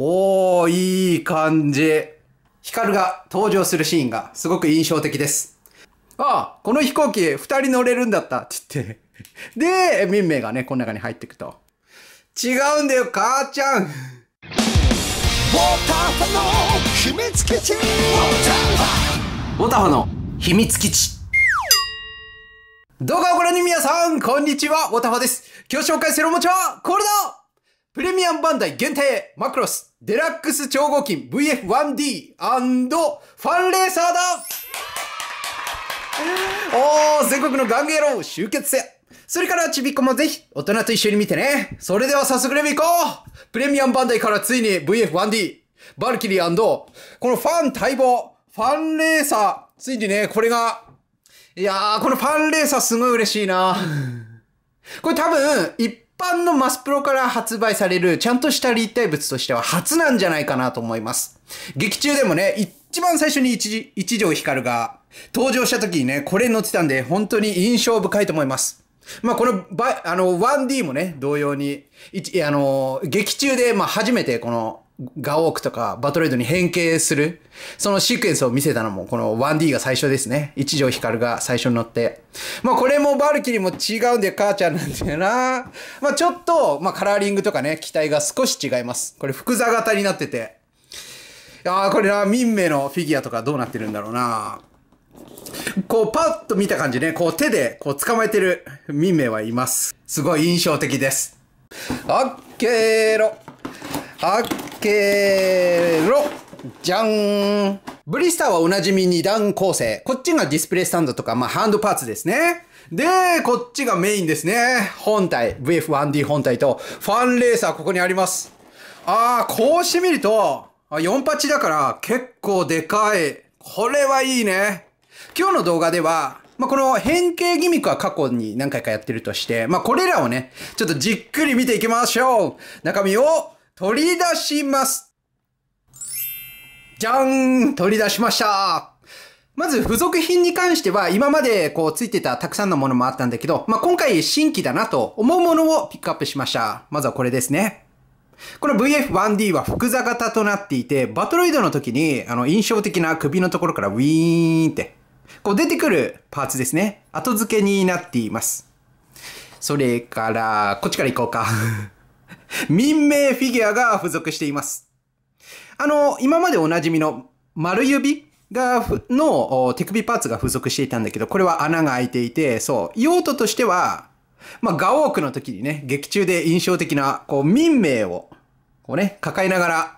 おー、いい感じ。ヒカルが登場するシーンがすごく印象的です。ああ、この飛行機二人乗れるんだったって言って。で、民名がね、この中に入っていくと。違うんだよ、母ちゃんウォーターファの秘密基地ウォーターファの秘密基地動画をご覧の皆さん、こんにちは、ウォタファです。今日紹介するおもちゃは、これだプレミアムバンダイ限定、マクロスデラックス超合金 VF1D& ファンレーサーだおー、全国のガンゲロー集結せそれからちびっこもぜひ大人と一緒に見てね。それでは早速レビュー行こうプレミアムバンダイからついに VF1D、バルキリーこのファン待望、ファンレーサー、ついにね、これが、いやー、このファンレーサーすごい嬉しいな。これ多分、一般のマスプロから発売されるちゃんとした立体物としては初なんじゃないかなと思います。劇中でもね、一番最初に一一条光が登場した時にね、これに乗ってたんで本当に印象深いと思います。まあこの、あの、1D もね、同様に、あの、劇中で、ま初めてこのガオークとかバトレードに変形する、そのシークエンスを見せたのもこの 1D が最初ですね。一条光が最初に乗って。まあこれもバルキリーも違うんで母ちゃんなんだよな。まあちょっと、まあカラーリングとかね、機体が少し違います。これ複座型になってて。ああ、これな、民名のフィギュアとかどうなってるんだろうな。こうパッと見た感じね、こう手でこう捕まえてる民名はいます。すごい印象的です。オッケーろ。けろじゃんブリスターはおなじみ二段構成。こっちがディスプレイスタンドとか、まあ、ハンドパーツですね。で、こっちがメインですね。本体、VF1D 本体と、ファンレーサーここにあります。あー、こうしてみると、48だから結構でかい。これはいいね。今日の動画では、まあ、この変形ギミックは過去に何回かやってるとして、まあ、これらをね、ちょっとじっくり見ていきましょう。中身を取り出しますじゃん取り出しましたまず付属品に関しては今までこうついてたたくさんのものもあったんだけど、まあ、今回新規だなと思うものをピックアップしました。まずはこれですね。この VF1D は複座型となっていて、バトロイドの時にあの印象的な首のところからウィーンってこう出てくるパーツですね。後付けになっています。それから、こっちから行こうか民命フィギュアが付属しています。あの、今までおなじみの丸指が、の手首パーツが付属していたんだけど、これは穴が開いていて、そう、用途としては、まあ、ガオークの時にね、劇中で印象的な、こう、民名を、こうね、抱えながら、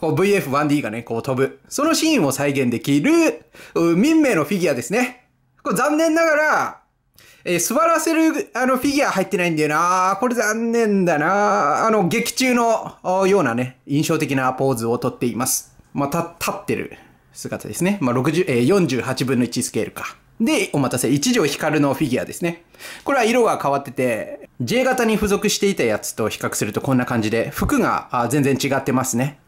こう、VF1D がね、こう飛ぶ。そのシーンを再現できる、民名のフィギュアですね。これ残念ながら、えー、座らせる、あの、フィギュア入ってないんだよなこれ残念だなあの、劇中のようなね、印象的なポーズをとっています。また、立ってる姿ですね。まあ、60、えー、48分の1スケールか。で、お待たせ。一条光のフィギュアですね。これは色が変わってて、J 型に付属していたやつと比較するとこんな感じで、服が全然違ってますね。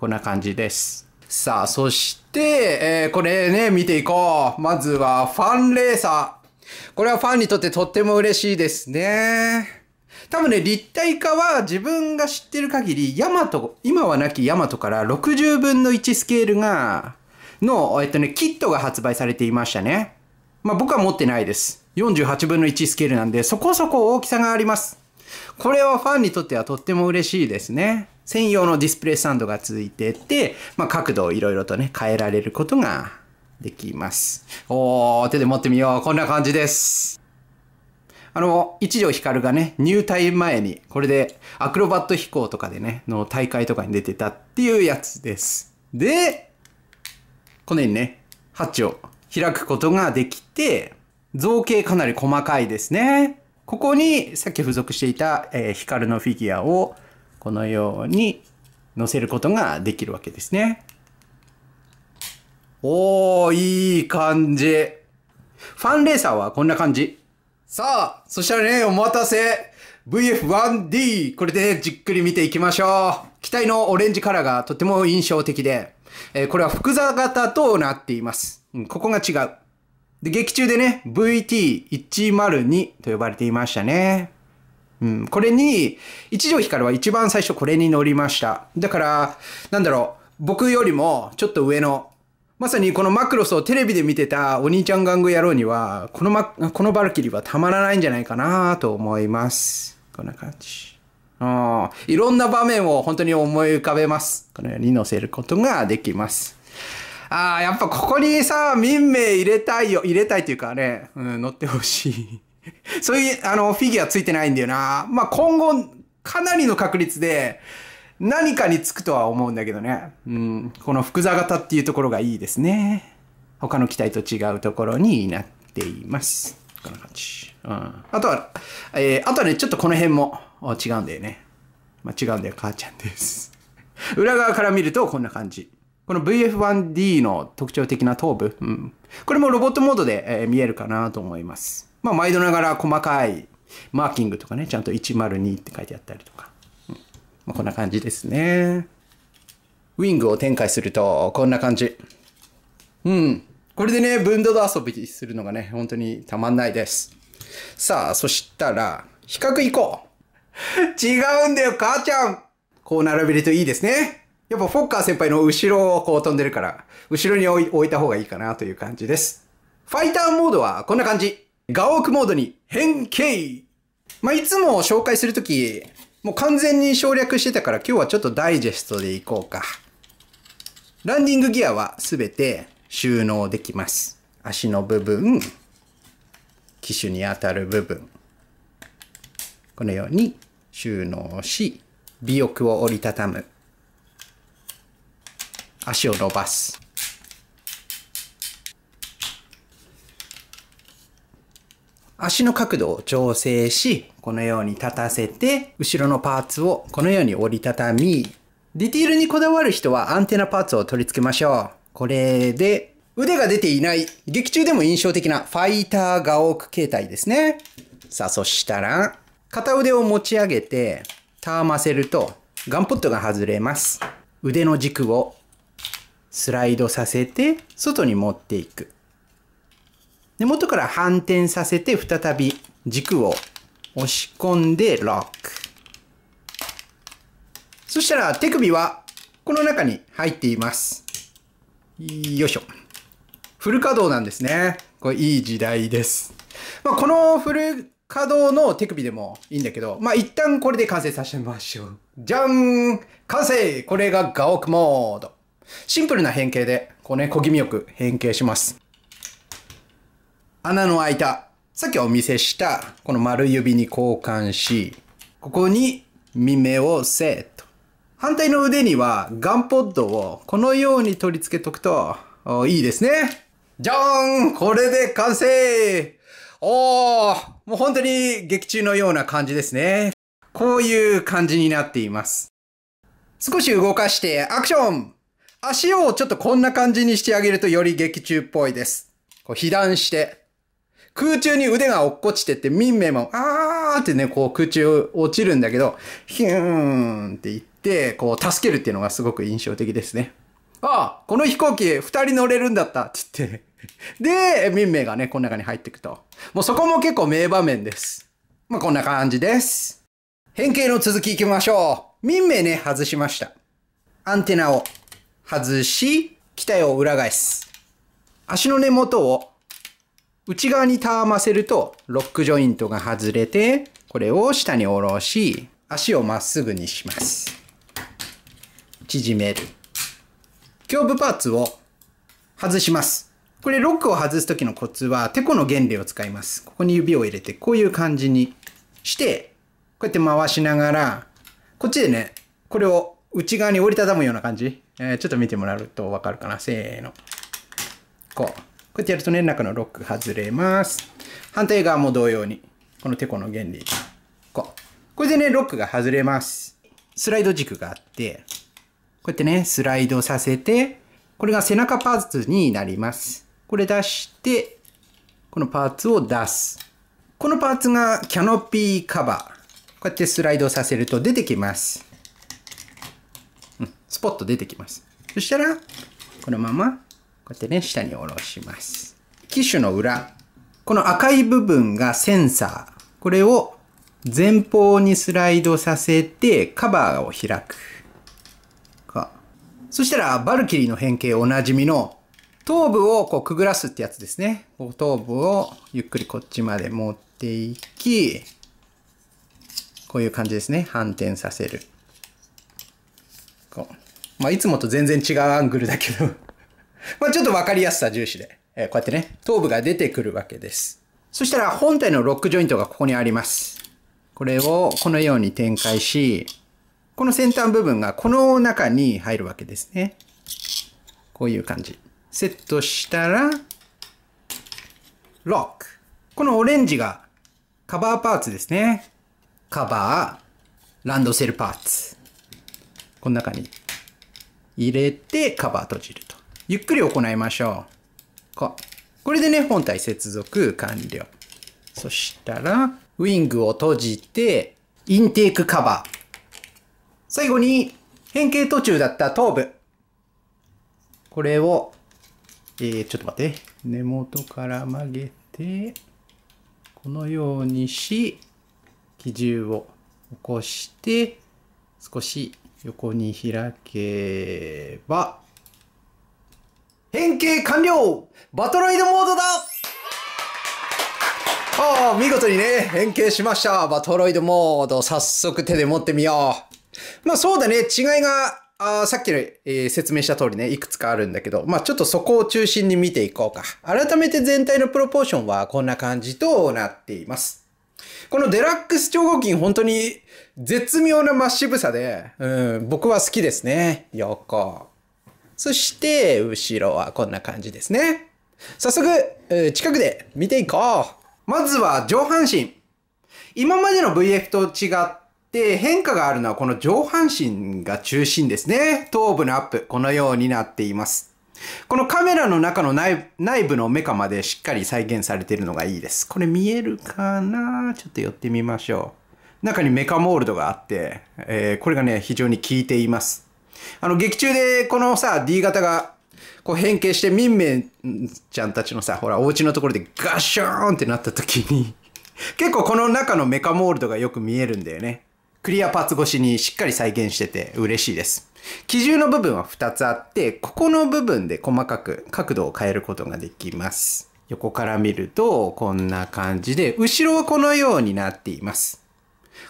こんな感じです。さあ、そして、えー、これね、見ていこう。まずは、ファンレーサー。これはファンにとってとっても嬉しいですね。多分ね、立体化は自分が知ってる限り、ヤマト、今はなきヤマトから60分の1スケールが、の、えっとね、キットが発売されていましたね。まあ僕は持ってないです。48分の1スケールなんで、そこそこ大きさがあります。これはファンにとってはとっても嬉しいですね。専用のディスプレイスタンドがついてて、まあ、角度をいろいろとね、変えられることができます。おー、手で持ってみよう。こんな感じです。あの、一条光がね、入隊前に、これでアクロバット飛行とかでね、の大会とかに出てたっていうやつです。で、このようにね、ハッチを開くことができて、造形かなり細かいですね。ここにさっき付属していた、えー、光のフィギュアをこのように乗せることができるわけですね。おー、いい感じ。ファンレーサーはこんな感じ。さあ、そしたらね、お待たせ。VF1D! これでじっくり見ていきましょう。機体のオレンジカラーがとても印象的で、えー、これは複座型となっています。うん、ここが違う。で、劇中でね、VT102 と呼ばれていましたね。うん、これに、一条光は一番最初これに乗りました。だから、なんだろう、僕よりもちょっと上のまさにこのマクロスをテレビで見てたお兄ちゃん玩具野郎には、このま、このバルキリーはたまらないんじゃないかなと思います。こんな感じ。うん。いろんな場面を本当に思い浮かべます。このように載せることができます。ああ、やっぱここにさ、民名入れたいよ。入れたいというかね、うん、乗ってほしい。そういう、あの、フィギュアついてないんだよな。まあ、今後、かなりの確率で、何かにつくとは思うんだけどね。うん。この福座型っていうところがいいですね。他の機体と違うところになっています。こんな感じ。うん。あとは、えー、あとはね、ちょっとこの辺も違うんだよね。まあ、違うんだよ、母ちゃんです。裏側から見るとこんな感じ。この VF1D の特徴的な頭部。うん。これもロボットモードで、えー、見えるかなと思います。まあ、毎度ながら細かいマーキングとかね、ちゃんと102って書いてあったりとか。まあ、こんな感じですね。ウィングを展開すると、こんな感じ。うん。これでね、ブンドド遊びするのがね、本当にたまんないです。さあ、そしたら、比較いこう。違うんだよ、母ちゃんこう並べるといいですね。やっぱフォッカー先輩の後ろをこう飛んでるから、後ろに置いた方がいいかなという感じです。ファイターモードはこんな感じ。ガオークモードに変形まあ、いつも紹介するとき、もう完全に省略してたから今日はちょっとダイジェストでいこうか。ランディングギアはすべて収納できます。足の部分、機種に当たる部分。このように収納し、尾翼を折りたたむ。足を伸ばす。足の角度を調整し、このように立たせて、後ろのパーツをこのように折りたたみ、ディティールにこだわる人はアンテナパーツを取り付けましょう。これで、腕が出ていない、劇中でも印象的なファイターガオーク形態ですね。さあ、そしたら、片腕を持ち上げて、たわませると、ガンポットが外れます。腕の軸をスライドさせて、外に持っていく。で、元から反転させて、再び軸を押し込んでロック。そしたら手首はこの中に入っています。よいしょ。フル稼働なんですね。これいい時代です。まあ、このフル稼働の手首でもいいんだけど、まあ、一旦これで完成させましょう。じゃん完成これがガオクモード。シンプルな変形で、こうね、小気味よく変形します。穴の開いた、さっきお見せした、この丸指に交換し、ここに耳をセット。反対の腕にはガンポッドをこのように取り付けとくと、いいですね。じゃーんこれで完成おーもう本当に劇中のような感じですね。こういう感じになっています。少し動かしてアクション足をちょっとこんな感じにしてあげるとより劇中っぽいです。こう被弾して空中に腕が落っこちてって、ミンメも、あーってね、こう空中落ちるんだけど、ヒューンって言って、こう助けるっていうのがすごく印象的ですね。ああ、この飛行機二人乗れるんだったって言って。で、ミンメがね、この中に入っていくと。もうそこも結構名場面です。まあ、こんな感じです。変形の続き行きましょう。ミンメね、外しました。アンテナを外し、機体を裏返す。足の根元を内側にたわませると、ロックジョイントが外れて、これを下に下ろし、足をまっすぐにします。縮める。胸部パーツを外します。これロックを外す時のコツは、てこの原理を使います。ここに指を入れて、こういう感じにして、こうやって回しながら、こっちでね、これを内側に折りたたむような感じ。えー、ちょっと見てもらうとわかるかな。せーの。こう。こうやってやるとね、中のロック外れます。反対側も同様に、このてこの原理。こう。これでね、ロックが外れます。スライド軸があって、こうやってね、スライドさせて、これが背中パーツになります。これ出して、このパーツを出す。このパーツがキャノピーカバー。こうやってスライドさせると出てきます。うん、スポッと出てきます。そしたら、このままこうやってね、下に下ろします。機種の裏。この赤い部分がセンサー。これを前方にスライドさせてカバーを開く。そしたら、バルキリーの変形おなじみの頭部をこうくぐらすってやつですね。頭部をゆっくりこっちまで持っていき、こういう感じですね。反転させる。こう。まあ、いつもと全然違うアングルだけどまあ、ちょっとわかりやすさ重視で、えー、こうやってね、頭部が出てくるわけです。そしたら本体のロックジョイントがここにあります。これをこのように展開し、この先端部分がこの中に入るわけですね。こういう感じ。セットしたら、ロック。このオレンジがカバーパーツですね。カバー、ランドセルパーツ。この中に入れてカバー閉じる。ゆっくり行いましょう。ここれでね、本体接続完了。そしたら、ウィングを閉じて、インテークカバー。最後に、変形途中だった頭部。これを、えー、ちょっと待って。根元から曲げて、このようにし、機銃を起こして、少し横に開けば、変形完了バトロイドモードだああ、見事にね、変形しました。バトロイドモード。早速手で持ってみよう。まあそうだね、違いが、あさっきの、えー、説明した通りね、いくつかあるんだけど、まあちょっとそこを中心に見ていこうか。改めて全体のプロポーションはこんな感じとなっています。このデラックス超合金本当に絶妙なマッシブさで、うん、僕は好きですね。よっこ。そして、後ろはこんな感じですね。早速、近くで見ていこう。まずは上半身。今までの VF と違って変化があるのはこの上半身が中心ですね。頭部のアップ、このようになっています。このカメラの中の内部のメカまでしっかり再現されているのがいいです。これ見えるかなちょっと寄ってみましょう。中にメカモールドがあって、えー、これがね、非常に効いています。あの、劇中でこのさ、D 型がこう変形してミンメンちゃんたちのさ、ほら、お家のところでガシューンってなった時に、結構この中のメカモールドがよく見えるんだよね。クリアパーツ越しにしっかり再現してて嬉しいです。基準の部分は2つあって、ここの部分で細かく角度を変えることができます。横から見るとこんな感じで、後ろはこのようになっています。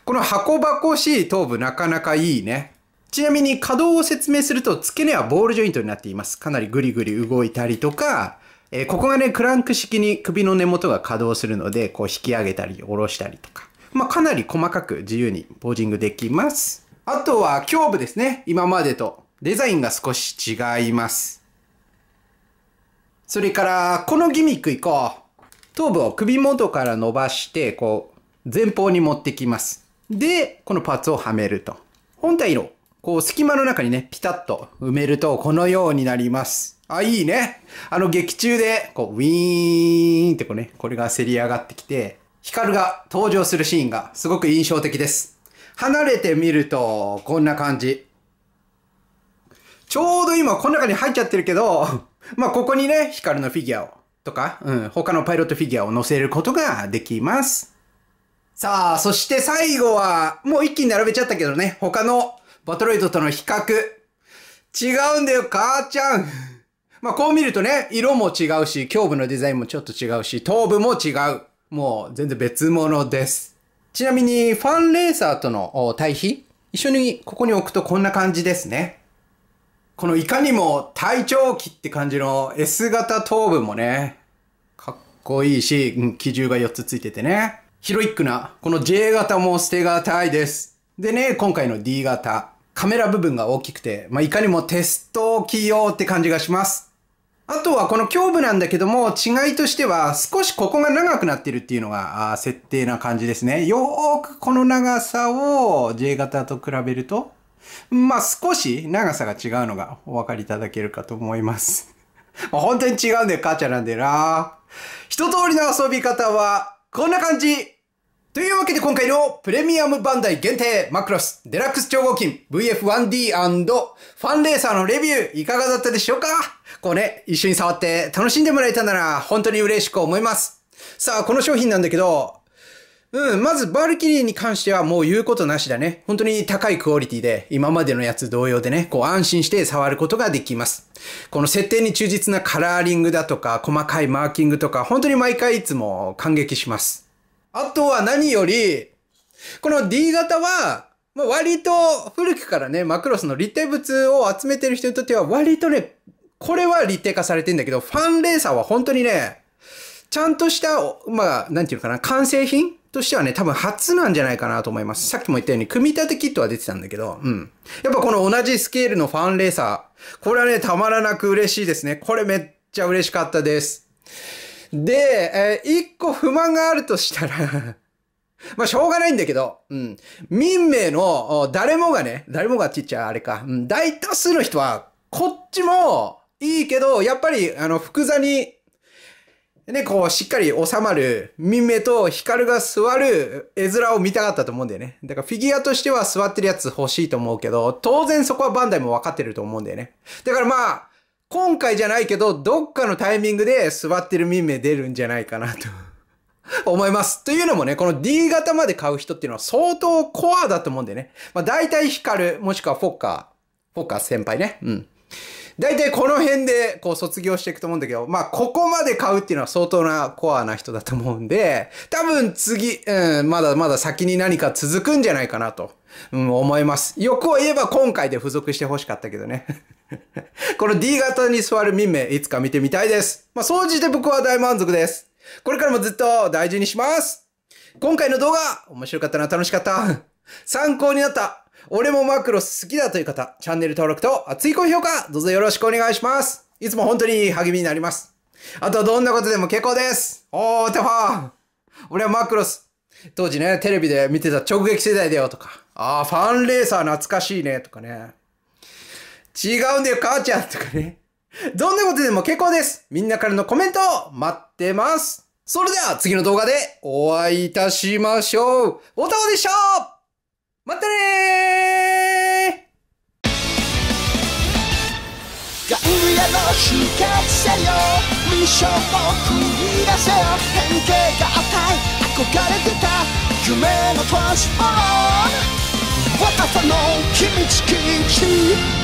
この箱箱しい頭部なかなかいいね。ちなみに稼働を説明すると、付け根はボールジョイントになっています。かなりグリグリ動いたりとか、えー、ここがね、クランク式に首の根元が稼働するので、こう引き上げたり、下ろしたりとか。まあ、かなり細かく自由にポージングできます。あとは胸部ですね。今までと。デザインが少し違います。それから、このギミックいこう。頭部を首元から伸ばして、こう、前方に持ってきます。で、このパーツをはめると。本体色。こう、隙間の中にね、ピタッと埋めると、このようになります。あ、いいね。あの、劇中で、こう、ウィーンってこうね、これがせり上がってきて、光が登場するシーンがすごく印象的です。離れてみると、こんな感じ。ちょうど今、この中に入っちゃってるけど、まあ、ここにね、光のフィギュアを、とか、うん、他のパイロットフィギュアを乗せることができます。さあ、そして最後は、もう一気に並べちゃったけどね、他のバトロイドとの比較。違うんだよ、母ちゃん。まあ、こう見るとね、色も違うし、胸部のデザインもちょっと違うし、頭部も違う。もう全然別物です。ちなみに、ファンレーサーとの対比一緒にここに置くとこんな感じですね。このいかにも体調期って感じの S 型頭部もね、かっこいいし、うん、機銃が4つついててね。ヒロイックな、この J 型も捨てがたいです。でね、今回の D 型。カメラ部分が大きくて、まあ、いかにもテスト起用って感じがします。あとはこの胸部なんだけども、違いとしては少しここが長くなってるっていうのが設定な感じですね。よーくこの長さを J 型と比べると、まあ、少し長さが違うのがお分かりいただけるかと思います。ま本当に違うんだよ、母ちゃんなんだよな。一通りの遊び方はこんな感じというわけで今回のプレミアムバンダイ限定マクロスデラックス超合金 VF1D& ファンレーサーのレビューいかがだったでしょうかこうね、一緒に触って楽しんでもらえたなら本当に嬉しく思います。さあ、この商品なんだけど、うん、まずバルキリーに関してはもう言うことなしだね。本当に高いクオリティで、今までのやつ同様でね、こう安心して触ることができます。この設定に忠実なカラーリングだとか、細かいマーキングとか、本当に毎回いつも感激します。あとは何より、この D 型は、まあ、割と古くからね、マクロスの立体物を集めてる人にとっては割とね、これは立体化されてんだけど、ファンレーサーは本当にね、ちゃんとした、まあ、なんていうかな、完成品としてはね、多分初なんじゃないかなと思います。さっきも言ったように、組み立てキットは出てたんだけど、うん。やっぱこの同じスケールのファンレーサー。これはね、たまらなく嬉しいですね。これめっちゃ嬉しかったです。で、えー、一個不満があるとしたら まあ、しょうがないんだけど、うん。民名の、誰もがね、誰もがって言っちゃあれか、うん、大多数の人は、こっちもいいけど、やっぱり、あの、福座に、ね、こう、しっかり収まる、民名と光が座る絵面を見たかったと思うんだよね。だからフィギュアとしては座ってるやつ欲しいと思うけど、当然そこはバンダイも分かってると思うんだよね。だからまあ、今回じゃないけど、どっかのタイミングで座ってる民名出るんじゃないかなと 思います。というのもね、この D 型まで買う人っていうのは相当コアだと思うんでね。まあ大体ヒカル、もしくはフォッカー、フォッカー先輩ね。うん。大体この辺でこう卒業していくと思うんだけど、まあここまで買うっていうのは相当なコアな人だと思うんで、多分次、うん、まだまだ先に何か続くんじゃないかなと。うん、思います。欲を言えば今回で付属してほしかったけどね。この D 型に座る民名、いつか見てみたいです。まあ、総じて僕は大満足です。これからもずっと大事にします。今回の動画、面白かったな、楽しかった。参考になった。俺もマクロス好きだという方、チャンネル登録と熱い高評価、どうぞよろしくお願いします。いつも本当に励みになります。あとはどんなことでも結構です。おー、てファー俺はマクロス。当時ね、テレビで見てた直撃世代だよとか。ああ、ファンレーサー懐かしいね、とかね。違うんだよ、母ちゃんとかね。どんなことでも結構です。みんなからのコメントを待ってます。それでは次の動画でお会いいたしましょう。おたおでしうまたね外部への出血せよミッションを繰り出せよ変形があったい憧れてた夢のトランスフォー What the fuck no? Kimchi, kimchi.